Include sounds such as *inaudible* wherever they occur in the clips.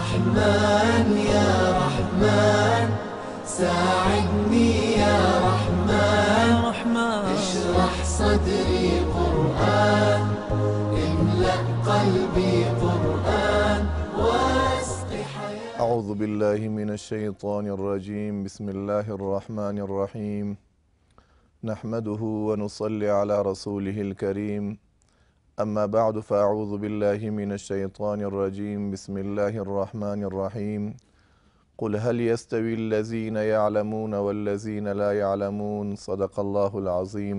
رحمن يا رحمن ساعدني يا رحمن اشرح صدري قرآن املأ قلبي قرآن واسق حياتي أعوذ بالله من الشيطان الرجيم بسم الله الرحمن الرحيم نحمده ونصلي على رسوله الكريم أما بعد فأعوذ بالله من الشيطان الرجيم بسم الله الرحمن الرحيم قل هل يستوي الذين يعلمون والذين لا يعلمون صدق الله العظيم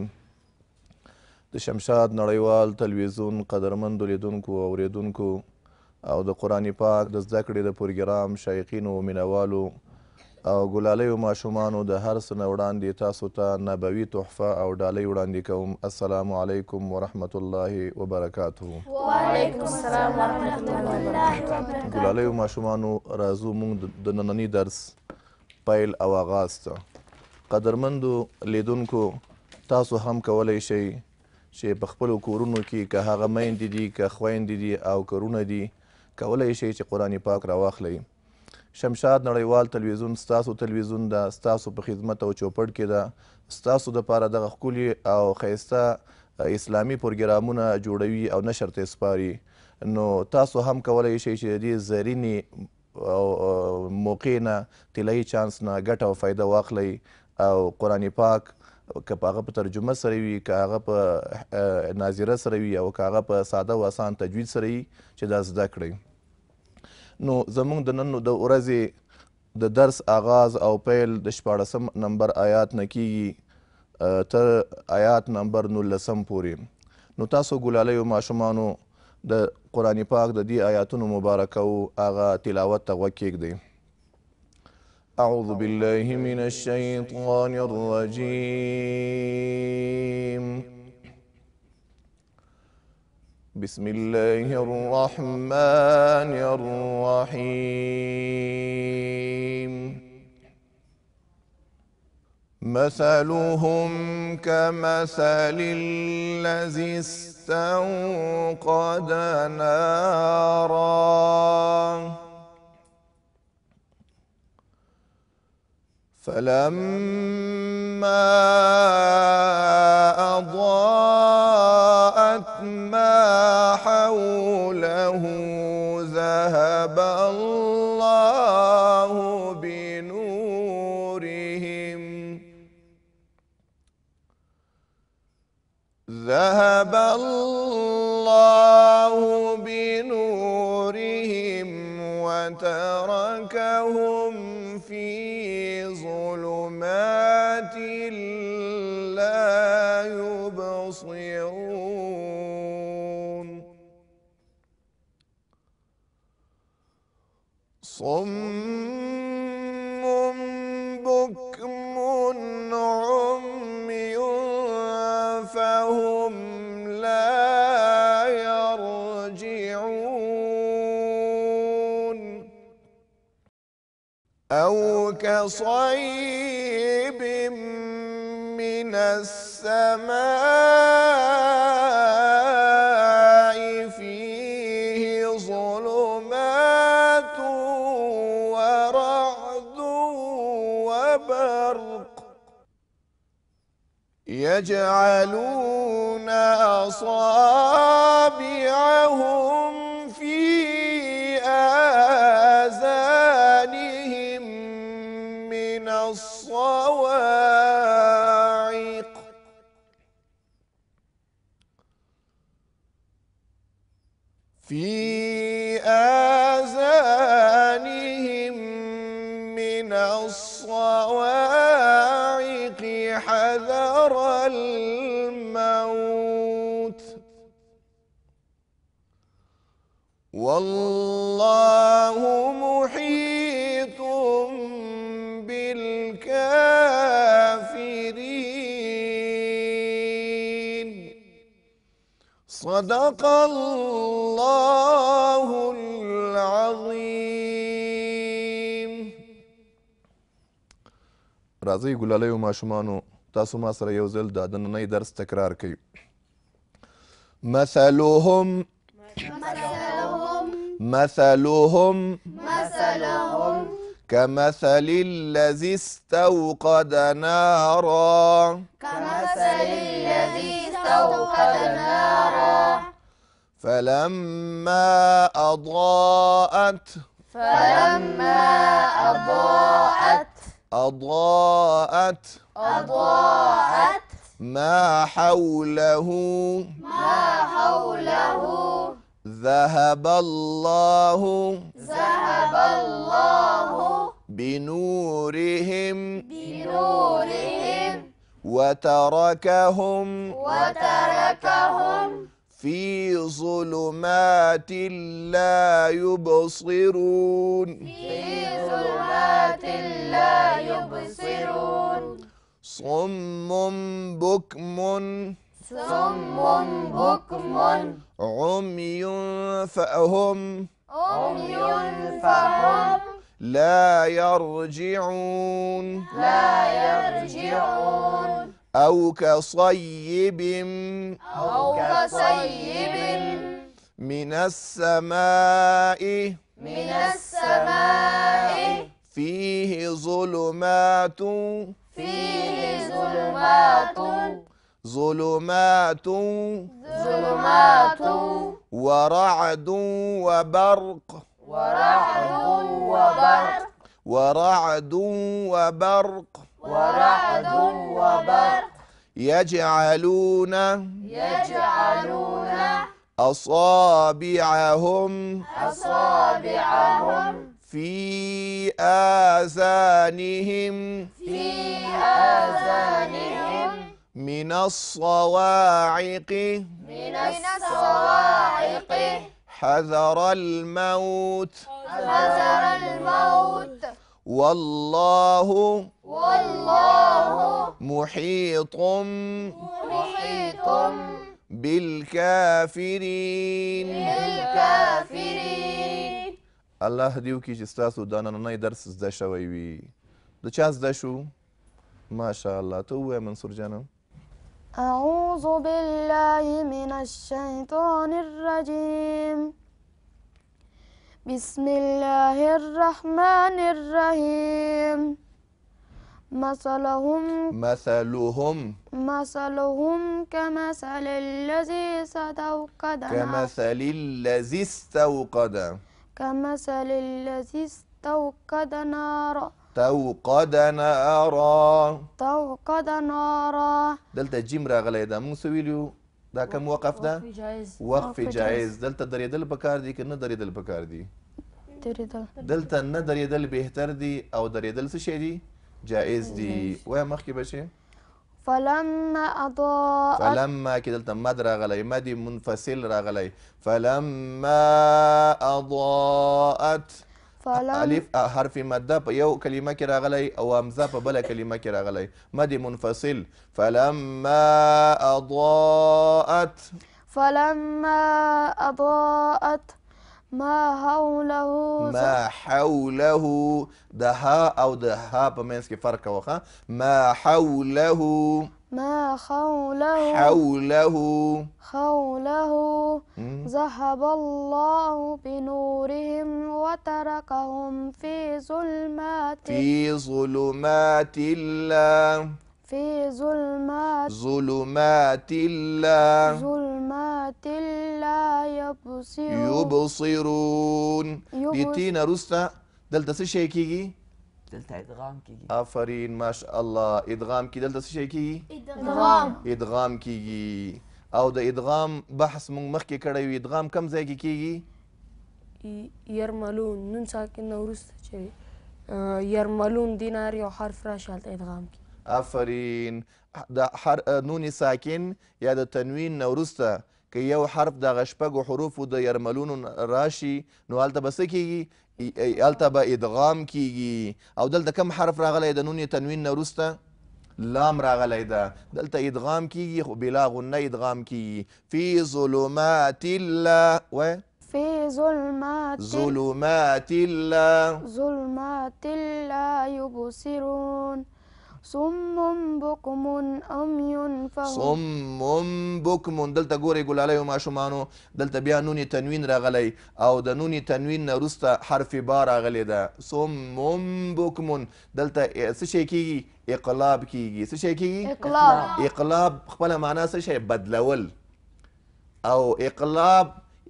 د شمشاد نړیوال تلویزیون قدرمند لیدونکو او اوریدونکو او د قرآن پاک د زده کړې د پروګرام شایقینو مینوالو او ګلالیو ماشومانو د هر څه نه وړاندې تاسو ته نبوي تحفه او ډالۍ وړاندې کوم السلام علیکم ورحمت الله وبرکاته وعلیکم السلام ورحمت الله وبرکاته ګلالیو ماشومانو راځو موږ د نننی درس پیل او آغاز ته قدرمندو لیدونکو تاسو هم کولی شئ چې په خپلو کورونو کې که هغه میندې دي که خویندې دي او کورونه دي کولی شئ چې قرآن پاک راواخلئ شمشاد نړیوال تلویزیون ستاسو تلویزیون ده ستاسو په خدمت او چوپړ کې ده ستاسو دپاره دغه ښکلي او ښایسته اسلامي پروګرامونه جوړوي او نشر ته سپاري نو تاسو هم کولی شئ چې د دې زرینې او موقع نه طلایي چانس نه ګټه او فایده واخلئ او قرآن پاک که په هغه په ترجمه سره وي که هغه په ناظره سره وي او که هغه په ساده او اسان تجوید سره وي چې دا زده کړئ نو زمونږ د نن د ورځې د درس آغاز او پیل د شپاړسم نمبر آیات نه کیږي تر آیات نمبر نولسم پورې نو تاسو ګلالیو ماشومانو د قرآن پاک د دې آیاتونو مبارکو هغه تلاوت ته غوږ کیږدئ اعوذ بالله من الشیطان الرجیم بسم الله الرحمن الرحيم مثلهم كمثل الذي استوقد نارا فلما أضاء نورهم ذهب الله بنورهم وتركهم في ظلمات لا يبصرون صم أو كصيب من السماء فيه ظلمات ورعد وبرق يجعلون أصابعهم في آذانهم من الصواعق حذر الموت والله محيط بالكافرين صدق الله الله العظيم راځي ما شمانو تاسو ما سره یو ځل د نننۍ درس تکرار کړئ مثلهم مثلهم مثلهم مثلهم كمثل الذي استوقد نارا كمثل الذي استوقد نارا فلما أضاءت فلما أضاءت أضاءت أضاءت ما حوله ما حوله ذهب الله ذهب الله بنورهم بنورهم وتركهم وتركهم في ظلمات لا يبصرون في ظلمات لا يبصرون صم بكم صم بكم عمي فهم عمي فهم لا يرجعون لا يرجعون أو كصيب أو كصيب من السماء من السماء فيه ظلمات فيه ظلمات ظلمات ظلمات ورعد وبرق ورعد وبرق ورعد وبرق ورعد وبرق يجعلون يجعلون أصابعهم أصابعهم في آذانهم في آذانهم من الصواعق من الصواعق حذر الموت حذر الموت والله الله محيط محيط بالكافرين بالكافرين الله دې وکړي چې ستاسو دا نننی درس زده شوی وي د چا زده شو ماشاءالله ته ووایه منصور جانه أعوذ بالله من الشيطان الرجيم بسم الله الرحمن الرحيم مثلهم مثلهم مثلهم كمثل الذي استوقد كمثل الذي استوقد كمثل الذي استوقد نارا توقد نارا توقد نارا دلته جیم راغلی دا موږ ویلو دا کم وقف ده وقف جایز دلته درېدل پکار دي که نه درېدل پکار دي دلته نه درېدل بهتر دي او درېدل څه شی دي جائز دي و مخکې بچي فلما اضاء فلما کې دلته مد راغلی مد منفصل راغلی فلما اضاءت الف حرف مده په یو کلمه کې راغلی او همزه په بله کلمه کې راغلی مد منفصل فلما اضاءت فلما اضاءت ما حوله ما حوله ده ها او ده ها په منځ کې فرق وخه ما حوله ما حوله حوله حوله ذهب الله بنورهم وتركهم في ظلمات في ظلمات الله في ظلمات ظلمات الله ظلمات الله يبصرون يبصرون د تین رستا دلته څه شي کیږي دلته ادغام کیږي آفرین ماشاء الله ادغام کی دلته څه شي کیږي ادغام ادغام کیږي او د ادغام بحث مونږ مخکې کړی وي ادغام کم ځای کې کیږي یرملون نون ساکن وروسته چې یرملون دینار یو حرف راشه هلته ادغام کی افرین د هر نون ساکن یا د تنوین نه وروسته که یو حرف دغه شپږو حروفو د یرملونو راشي نو هلته به څه کیږي هلته به ادغام کیږي او دلته کم حرف راغلی د نون تنوین نه وروسته لام راغلی ده دلته ادغام کیږي خو بلا غنه ادغام کیږي فی ظلمات الله و فی ظلمات ظلمات الله ظلمات الله یبصرون صم بکم امی صم بکم دلته ګورئ ګلالیو ماشومانو دلته بیا نونې تنوین راغلی او د نونې تنوین نه وروسته حرف با راغلی ده صم بکم دلته څه شی کیږي اقلاب کیږي څه شی کیږي اقلاب اقلاب خپله معنا څه شی بدلول او اقلاب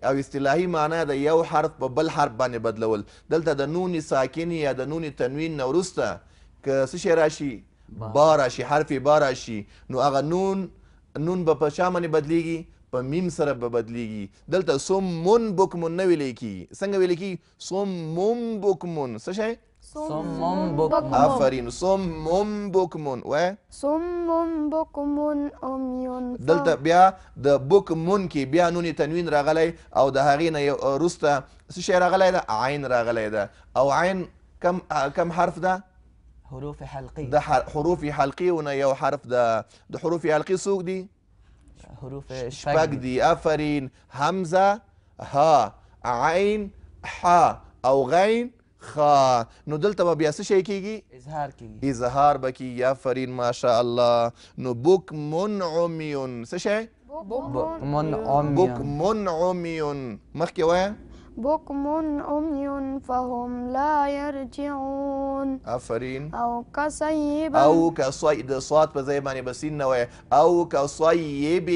او اصطلاحي معنا د یو حرف په بل حرف باندې بدلول دلته د نونې ساکنې یا د نونې تنوین نه وروسته که څه شی راشي با راشي حرف با راشي نو هغه نون نون به په چا باندې بدلیږي په میم سره به بدلیږي دلته سمون بکمون نه ویلی کیږي څنګه ویلی کیږي سمم بکمون څه شی صم بكم آفرين صم بكم و صم بكم عمي دلته بیا د بکمون کې بیا نون تنوین راغلی او د هغې نه وروسته څه شی راغلی ده عین راغلی ده او عین کم کم حرف ده حروف حلقي د حروف حلقیونه یو حرف د د حروف حلقي څوک دي حروف شپږ دي افرین همزه ها عین ح او غین خا نو دلته به بیا څه شی کیږي اظهار کیږي اظهار به کیږي افرین ماشاءالله نو بوک منعمیون څه شی بوک منعمیون بوک منعمیون مخکې وایه بكم أمي فهم لا يرجعون أفرين او كصيب او كصيب صاد به زي ما نبسين نوع او كصيب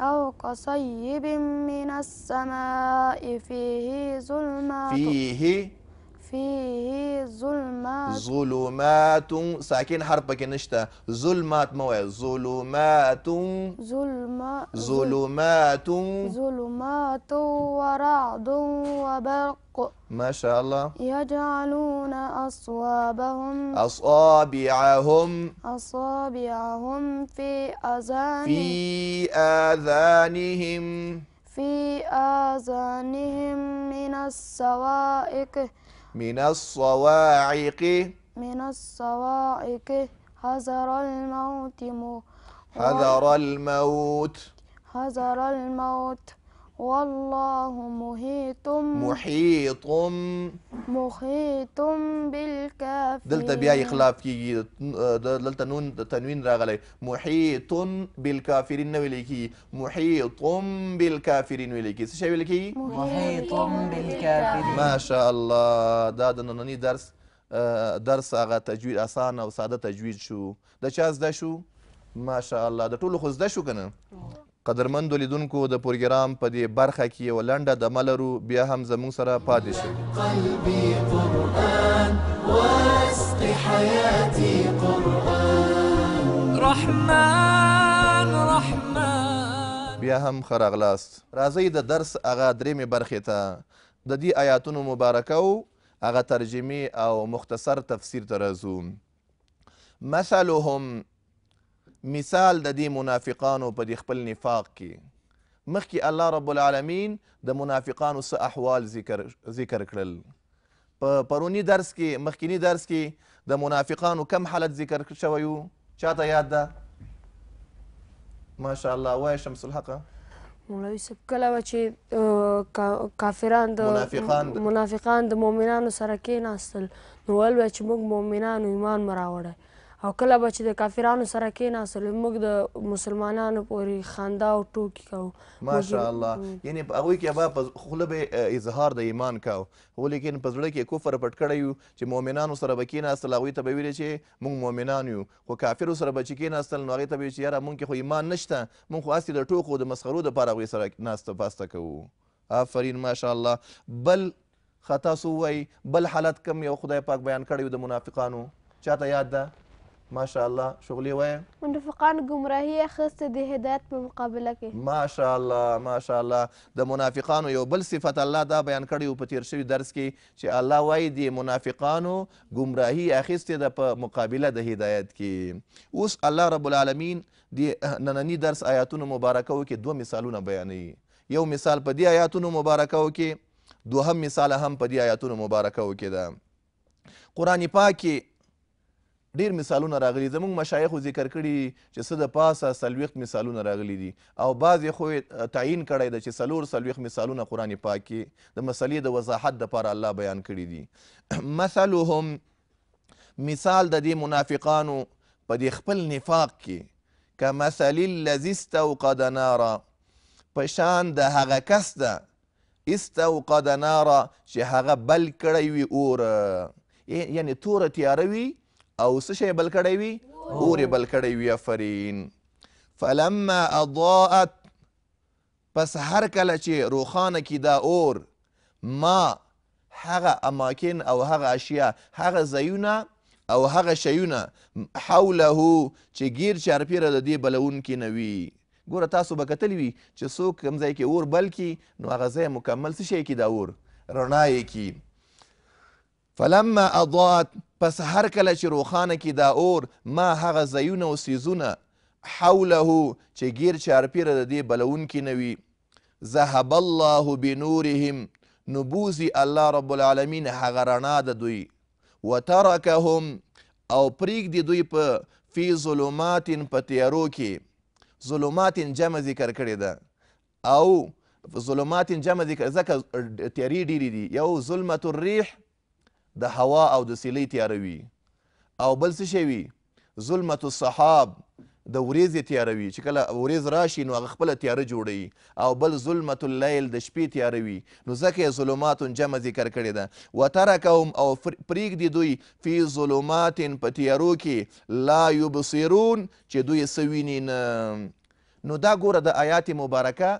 أو كصيب من السماء فيه ظلمات فيه فيه ظلمات ظلمات ساكن حرف نشتا ظلمات مو ظلمات ظلمات ظلمات ظلمات ورعد وبرق ما شاء الله يجعلون أصوابهم أصابعهم أصابعهم في أذانهم في آذانهم في آذانهم من السوائك من الصواعق من الصواعق حذر الموت حذر الموت حذر الموت والله محيط محيط محيط بالكافرين دلته بیا اخلاف کیږي دلته نون تنوین راغلی محيط بالكافرين نه ویل کیږي محيط بالكافرين ویل کیږي څه شی ویل کیږي محيط بالكافرين ماشاء الله دا د ننني درس درس هغه تجوید اسانه او ساده تجوید شو د چا زده شو ماشاء الله د ټولو خو زده شو که نه قدرمندو لیدونکو د پروګرام په دې برخه کې یو لنډه دمه لرو بیا هم زموږ سره پاتې شئ قلبي قرآن واسقي حياتي قرآن رحمن رحمن بیا هم ښه راغلاست راځئ د درس هغه درېمې برخې ته د دې آیاتونو مبارکو هغه ترجمې او مختصر تفسیر ته راځو مثلهم مثال د دې منافقانو په دې خپل نفاق کې مخکې الله رب العالمین د منافقانو څه احوال ذکر ذکر کړل په پرونی درس کې مخکینی درس کې د منافقانو کم حالت ذکر شوی و چاته یاد ده ماشاءالله وای شمس الحقه مولوی صاحب کله و چې کافران د منافقان د مؤمنانو سره کېناستل نو ویل چې موږ مؤمنانو ایمان مراوړی او کله به چې د کافرانو سره کېناستلو موږ د مسلمانانو پورې خندا او ټوکې کوو ماشاءالله یعنې په هغوی کې به په خوله به اظهار د ایمان کوو خو لیکن په زړه کې کفر پټ کړی یو چې مؤمنانو سره به کېناستل هغوی ته به ویلې چې موږ مؤمنان یو خو کافرو سره به چې کېناستل نو هغې ته به چې یاره موږ کې خو ایمان نشته موږ خو هسې د ټوکو د مسخرو دپاره هغوی سره ناسته پاسته کوو آفرین ماشاءالله بل خطا سو وای بل حالت کم یو خدای پاک بیان کړی د منافقانو چاته یاد ده ماشاءالله شغلي وای منافقان گمراهي اخیسته د هدایت په مقابله کې ماشاءالله ماشاءالله د منافقانو یو بل صفت الله دا بیان کړی په تیر شوي درس کې چې الله وایي د منافقانو گمراهي اخیسته د په مقابله د هدایت کې اوس الله رب العالمین د نننی درس آیاتونو مبارکو کې دوه مثالونه بیانوي یو مثال په دې آیاتونو مبارکو کې دوهم مثال هم په دې آیاتونو مبارکو کې ده قرآن پاک کې ډیر مثالونه راغلي زموږ مشایخو ذکر کړي چې څه د پاسه څلوېښت مثالونه راغلي دي او بعض یې خو تعیین کړی ده چې څلور څلوېښت مثالونه قرآن پاک کې د مسلې د وضاحت دپاره الله بیان کړي دي *clears throat* مثلهم مثال د دې منافقانو په دې خپل نفاق کې کمثل الذي استوقد نارا په شان د هغه کس ده استوقد نارا چې هغه بل کړی وي اور یعنی توره تیاره وي او څه شی بل کړی وي اور یې بل کړی وي افرین فلما اضاءت پس هر کله چې روښانه کی دا اور ما هغه اماکن او هغه اشیا هغه ځایونه او هغه شیونه حوله چې ګیر چارپیره د دې بلونکي نه وي ګوره تاسو به کتلی وي چې څوک کوم ځای کې اور بل کي نو هغه ځای مکمل څه شی کې دا اور رڼا یې کي فلما اضاءت پس هر کله چې روخانه کې دا اور ما هغه ځایونه او سیزونه حوله چې ګیر چارپیره د دې بلونکي نه وي ذهب الله بنورهم نبوزي الله رب العالمین هغه رڼا د دوی وترکهم او پریږدي دوی په فی ظلمات په تیارو کې ظلمات جمع ذکر کړې ده او ظلمات جمع ذکر ځکه تیارې ډېرې دي یو ظلمة الریح د هوا او د سیلۍ تیاروي او بل څه شی وي ظلمت الصحاب د ورځې تیاروي چې کله ورځ راشي نو هغه خپله تیاره جوړوي او بل ظلمت اللیل د شپې تیاروي نو ځکه یې ظلمات جمع ذکر کړې ده وترکهم او پرېږدي دوی فی ظلمات په تیارو کې لا یبصرون چې دوی څه ویني نه نو دا ګوره د آیات مبارکه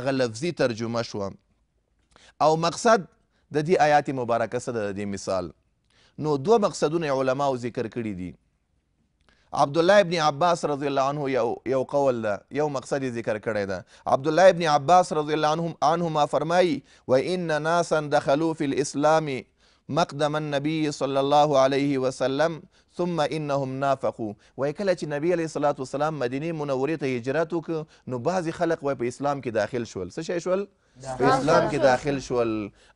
هغه لفظي ترجمه شوه او مقصد د دې آیات مبارکه څه د دې مثال نو دوه مقصدونه علماو ذکر کړي دي عبد الله ابن عباس رضی الله عنه یو یو قول ده یو مقصد ذکر کړی ده عبد الله ابن عباس رضی الله عنهم عنهما فرمایي و ان ناسا دخلوا فی الاسلام مقدم النبي صلى الله عليه وسلم ثم انهم نافقوا وای کله چې نبی علیه الصلاۃ والسلام مدینه منورې ته هجرت وکړ نو بعضی خلق وای په اسلام کې داخل شول څه شی شول په اسلام کې داخل شول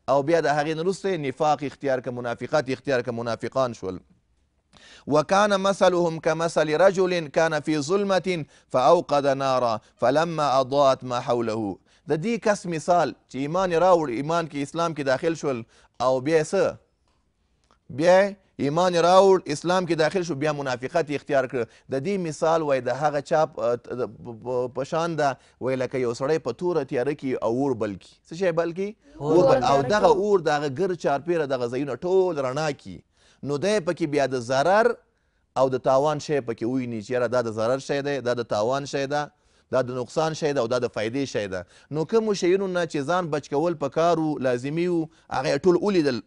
او بیا د هغې نه وروسته نفاق اختیار که منافقت اختیار که منافقان شول وكان مثلهم كمثل رجل كان في ظلمة فأوقد نارا فلما أضاءت ما حوله د دې کس مثال چې ایمان راوړ ایمان کې اسلام کې داخل شول او بیا څه بیا ایمان راوړ اسلام کې داخل شو بیا منافقت اختیار کړ د دې مثال وای د هغه چا په شان ده وای لکه یو سړی په توره تیاره کې اور بل کی څه شی بل کی اور بل او دغه اور دغه ګر چارپیره دغه ځایونه ټول رڼا کی نو دی پکې بیا د ضرر او د تاوان شی پکې ویني چې یاره دا د ضرر شی دی دا د تاوان شی ده دا د نقصان شی ده او دا د فایدې شی ده نو کومو شیونو نه چې ځان بچ کول پکار وو لازمي وو هغه یې ټول ولیدل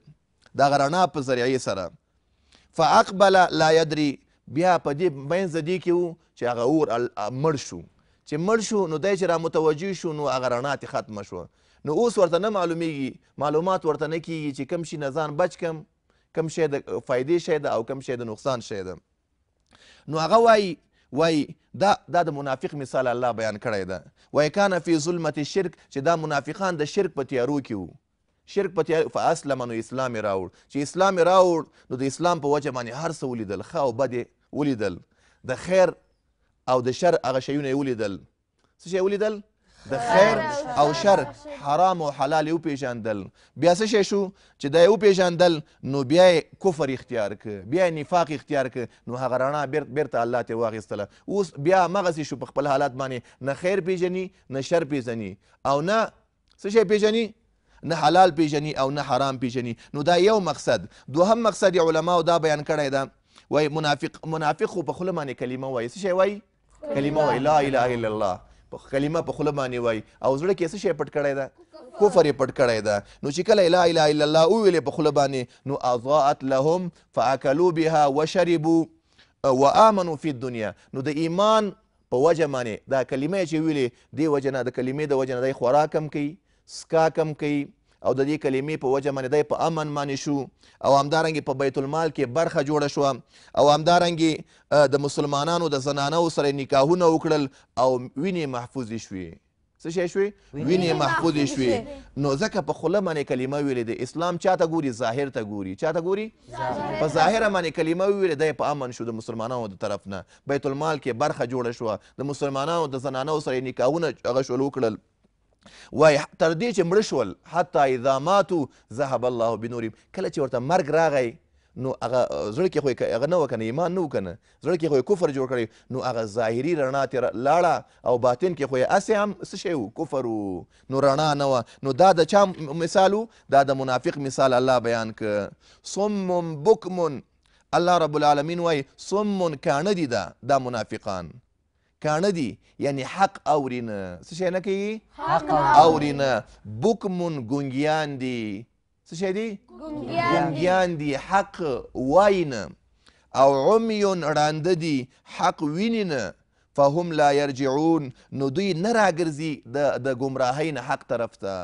دغه رڼا په ذریعې سره فاقبل لا یدري بیا په دې منځ دې کې وو چې هغه اور مړ شو چې مړ شو نو دی چې را متوجه شو نو هغه رڼا تې ختمه شوه نو اوس ورته نه معلومیږي معلومات ورته نه کیږي چې کم شي نه ځان بچ کم کم شی د فایدې شی ده او کم شی د نقصان شی ده نو هغه وایي وای دا دا د منافق مثال الله بیان کړی ده وای کان فی ظلمت الشرک چې دا منافقان د شرک په تیارو کې وو شرک په تیارو فاسلم نو اسلام راوړ چې اسلام راوړ نو د اسلام په وجه باندې هر څه ولیدل ښه او بد ولیدل د خیر او د شر هغه شیونه یې ولیدل څه شی ولیدل د خیر او شر حرام او حلال یو پیژندل بیا څه شی شو چې دا یو پیژندل نو بیا کفر اختیار ک بیا نفاق اختیار ک نو هغه رڼا بیرته الله ته واغستله اوس بیا مغه شو په خپل حالات باندې نه خیر پیژني نه شر پیژني او نه څه شی پیژني نه حلال پیژني او نه حرام پیژني نو دا یو مقصد دوهم مقصد علماو دا بیان کړی ده وای منافق منافق خو په خوله باندې کلمه وایي څه شی وایي کلمه وایي لا اله الا الله کلمه په خوله باندې وای او زړه کې څه شی پټ کړی ده کفر یې پټ کړی ده نو چې کله لا اله الا الله وویلې په خوله باندې نو اضاءت لهم فاکلوا بها وشربوا وامنوا في الدنيا نو د ایمان په وجه باندې دا کلمه چې ویلې دې وجه نه د کلمې د وجه نه دی خوراک هم کوي سکاک هم کوي او د دې کلمې په وجه باندې دی په امن باندې شو او همدارنګې په بیت المال کې برخه جوړه شوه او همدارنګې د مسلمانانو د زنانو سره نکاحونه وکړل او وینې محفوظې شوې څه شی شوې وینې محفوظې شوې نو ځکه په خوله باندې کلمه ویلې د اسلام چاته ګوري ظاهر ته ګوري چاته ګوري په ظاهره باندې کلمه ویلې دی په امن شو د مسلمانانو د طرف نه بیت المال کې برخه جوړه شوه د مسلمانانو د زنانو سره یې نکاحونه هغه شول وکړل وای تر دې چې مړه شول حتی اذا ماتو ذهب الله بنورهم کله چې ورته مرګ راغی نو هغه زړه کې خو هغه نه وکنه ایمان نه وکنه زړه کې خو کفر جوړ کړی نو هغه ظاهري رڼا ترې لاړه او باطن کې خو یې هسې هم څه شی و کفر و نو رڼا نه وه نو دا د چا مثال دا د منافق مثال الله بیان که سم بکم الله رب العالمین وای سم کاڼه دي دا دا منافقان کاڼه دي یعنی حق اوري نه څه شی نه کوي حق اوري نه بوکمون ګونګیان دي څه شی دي ګونګیان دي حق وایي نه او عمیون ړانده دي حق ویني نه فهم لا یرجعون نو دوی نه راګرځي د د ګمراهۍ نه حق طرف ته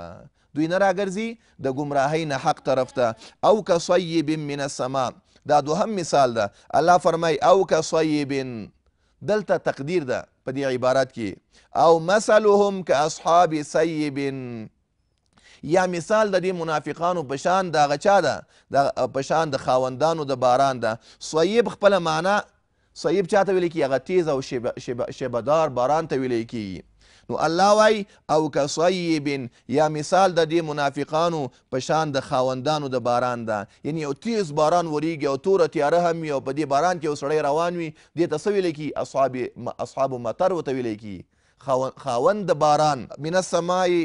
دوی نه راګرځي د ګمراهۍ نه حق طرف ته او کصیب من السما دا دوهم مثال ده الله فرمای او کصیب دلته تقدیر ده په دې عبارت کې او مثلهم کاصحاب سیب یا مثال د دې منافقانو په شان د هغه چا ده د په شان د خاوندانو د باران ده صیب خپله معنا صیب چاته ویل کیږي هغه تیز او شیبهدار باران ته ویل کیږي نو الله وای او کصیب یا مثال د دې منافقانو په شان د خاوندانو د باران ده یعنی یو تیز باران وریږي او توره تیاره هم او په دې باران کې یو سړی روان وي دې ته څه ویلی کي اصحاب اصحاب مطر ورته ویلی کي خاوند د باران من السمای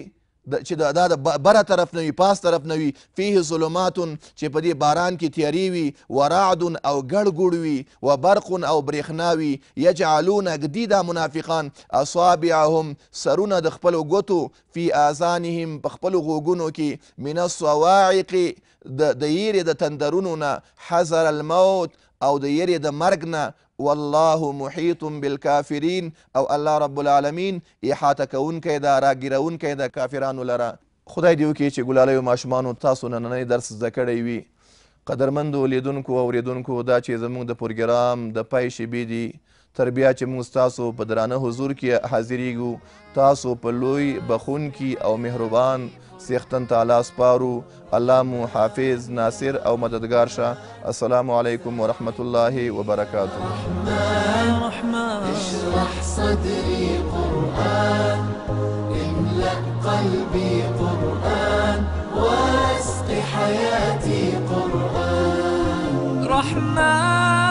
چې دا د بره طرف نه وي پاس طرف نه وي فیه ظلماتن چې په دې باران کې تیارې وي و رعد او ګډ ګوډ وي و برق او برېښنا وي یجعلون ږدي دا منافقان اصابعهم سرونه د خپلو ګوتو فی آذانهم په خپلو غوږونو کې من الصواعق د د یېرې د تندرونو نه حذر الموت او د یرې د مرګ نه والله محیط بالکافرین او الله رب العالمین احاطه کوونکی ده راګیرونکی ده کافرانو لره خدای دې وکړي چې ګلالیو ماشومانو تاسو نننی درس زده کړی وي قدرمندو لیدونکو او اوریدونکو دا چې زموږ د پروګرام د پای شیبې دي تر بیا چې موږ تاسو په درانه حضور کې حاضرېږو تاسو په لوی بخون کې او مهربان سیختن تعالی سپارو الله مو حافظ ناصر او مددگار شه السلام علیکم ورحمت الله وبرکاته اشرح صدري قرآن املأ قلبي قرآن واسق حياتي قرآن رحمن